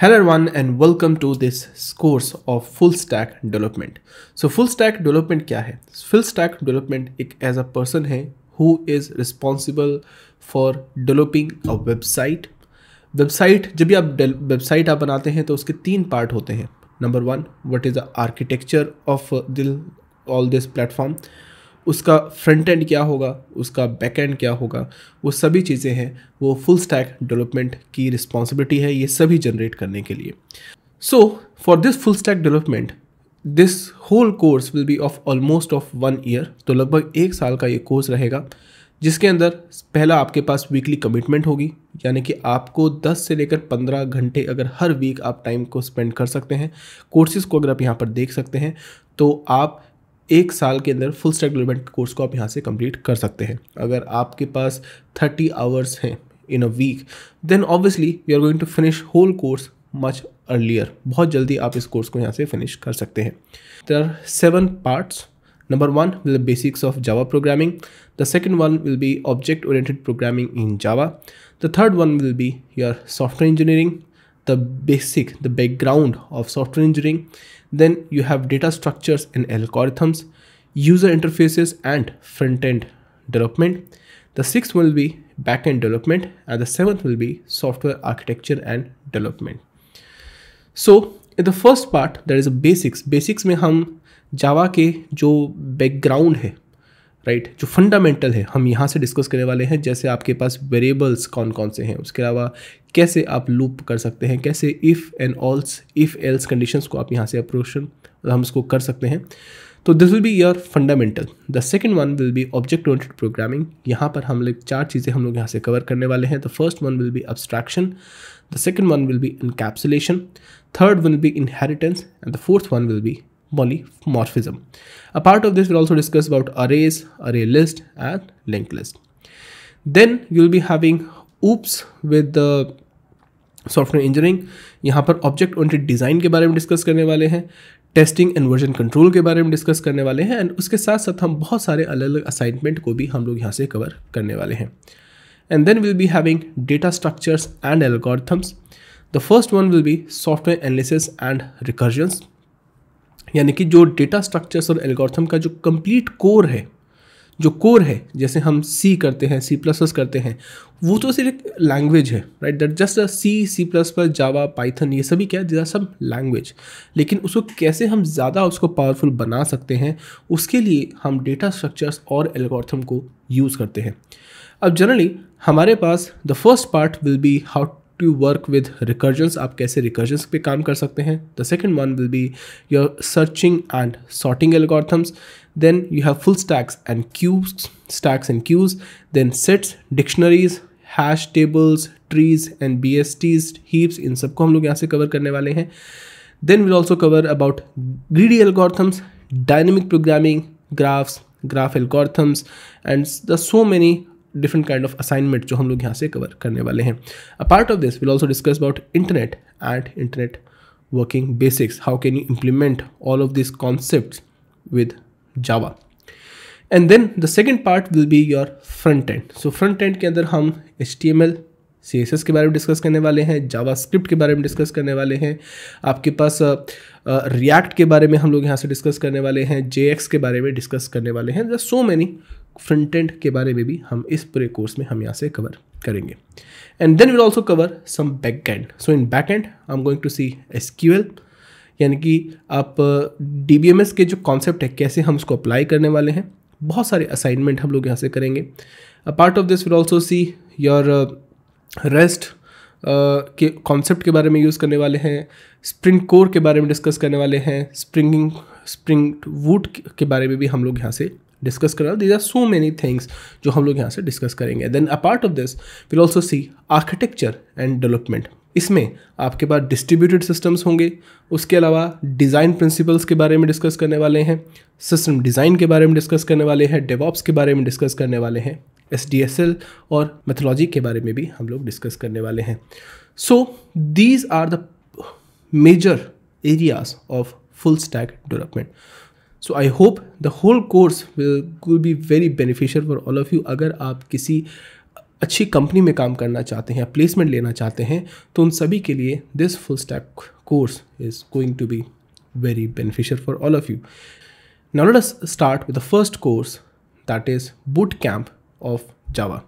Hello everyone and welcome to this course of full stack development. So full stack development क्या है Full stack development एक as a person है who is responsible for developing a website. Website जब भी आप website आप बनाते हैं तो उसके तीन पार्ट होते हैं number one what is the architecture of दिल ऑल दिस प्लेटफॉर्म उसका फ्रंट एंड क्या होगा उसका बैक एंड क्या होगा वो सभी चीज़ें हैं वो फुल स्टैक डेवलपमेंट की रिस्पॉन्सिबिलिटी है ये सभी जनरेट करने के लिए so for this full stack development this whole course will be of almost of one year तो लगभग एक साल का ये कोर्स रहेगा जिसके अंदर पहला आपके पास वीकली कमिटमेंट होगी यानी कि आपको 10 से लेकर 15 घंटे अगर हर वीक आप टाइम को स्पेंड कर सकते हैं कोर्सेज़ को अगर आप यहाँ पर देख सकते हैं तो आप एक साल के अंदर फुल स्टैक डेवलपमेंट कोर्स को आप यहाँ से कम्प्लीट कर सकते हैं अगर आपके पास थर्टी आवर्स हैं in a week then obviously we are going to finish whole course much earlier बहुत जल्दी आप इस कोर्स को यहाँ से फिनिश कर सकते हैं there are seven parts number one will the basics of Java programming the second one will be object oriented programming in Java the third one will be your software engineering the basic, the background of software engineering. Then you have data structures and algorithms, user interfaces and front-end development. The sixth will be backend development and the seventh will be software architecture and development. So in the first part there is a basics. Basics में हम जावा के जो right right? जो fundamental है हम यहाँ से discuss करने वाले हैं जैसे आपके पास वेरिएबल्स कौन कौन से हैं उसके अलावा कैसे आप लूप कर सकते हैं कैसे if and else if else conditions को आप यहाँ से अप्रोशन हम उसको कर सकते हैं तो this will be your fundamental the second one will be object oriented programming यहाँ पर हम लोग चार चीज़ें हम लोग यहाँ से कवर करने वाले हैं the first one will be abstraction the second one will be encapsulation third will be inheritance and the fourth one will be polymorphism. part of this, we'll also discuss about arrays, array list, and linked list. Then you'll be having oops with the software engineering यहाँ पर object oriented design के बारे में discuss करने वाले हैं testing and version control के बारे में डिस्कस करने वाले हैं एंड उसके साथ साथ हम बहुत सारे अलग अलग असाइनमेंट को भी हम लोग यहाँ से कवर करने वाले हैं and then will be having data structures and algorithms the first one will be software analysis and recursions यानी कि जो डेटा स्ट्रक्चर्स और एल्गोरिथम का जो कंप्लीट कोर है जो कोर है जैसे हम सी करते हैं सी प्लस प्लस करते हैं वो तो सिर्फ एक लैंग्वेज है right that just C C plus plus Java Python ये सभी क्या है सब लैंग्वेज लेकिन उसको कैसे हम ज़्यादा उसको पावरफुल बना सकते हैं उसके लिए हम डेटा स्ट्रक्चर्स और एल्गोरिथम को यूज़ करते हैं अब जनरली हमारे पास the first part will be how to work with recursions आप कैसे रिकर्जन्स पे काम कर सकते हैं the second one will be your searching and sorting algorithms then you have full stacks and queues stacks and queues then sets dictionaries hash tables trees and B S Ts heaps इन सबको हम लोग यहाँ से cover करने वाले हैं then will also cover about greedy algorithms dynamic programming graphs graph algorithms and the so many different kind of assignment जो हम लोग यहाँ से कवर करने वाले हैं a part of this will also discuss about internet and internet working basics how can you implement all of this concept with Java and then the second part will be your front end so front and के अंदर हम L C के बारे में discuss करने वाले हैं जावा के बारे में डिस्कस करने वाले हैं आपके पास रिएक्ट के बारे में हम लोग यहाँ से डिस्कस करने वाले हैं जे के बारे में डिस्कस करने वाले हैं जस्ट सो मैनी फ्रंटेंट के बारे में भी हम इस पूरे कोर्स में हम यहाँ से कवर करेंगे and then will also cover some back end so in back end I am going to see S यानी कि आप डी के जो कॉन्सेप्ट है कैसे हम उसको अप्लाई करने वाले हैं बहुत सारे असाइनमेंट हम लोग यहाँ से करेंगे a part of this will also see your rest uh, के कॉन्सेप्ट के बारे में यूज़ करने वाले हैं स्प्रिंग कोर के बारे में डिस्कस करने वाले हैं स्प्रिंगिंग स्प्रिंग वुड के बारे में भी हम लोग यहाँ से डिस्कस कर रहे हैं these are so many things जो हम लोग यहाँ से डिस्कस करेंगे then a part of this will also see architecture and development इसमें आपके पास डिस्ट्रीब्यूटेड सिस्टम्स होंगे उसके अलावा डिज़ाइन प्रिंसिपल्स के बारे में डिस्कस करने वाले हैं सिस्टम डिज़ाइन के बारे में डिस्कस करने वाले हैं डेवॉप्स के बारे में डिस्कस करने वाले हैं एस और मैथोलॉजी के बारे में भी हम लोग डिस्कस करने वाले हैं so these are the major areas of full stack development so I hope the whole course will be very beneficial for all of you अगर आप किसी अच्छी कंपनी में काम करना चाहते हैं या प्लेसमेंट लेना चाहते हैं तो उन सभी के लिए this full stack course is going to be very beneficial for all of you not start with the first course that is boot camp of Java.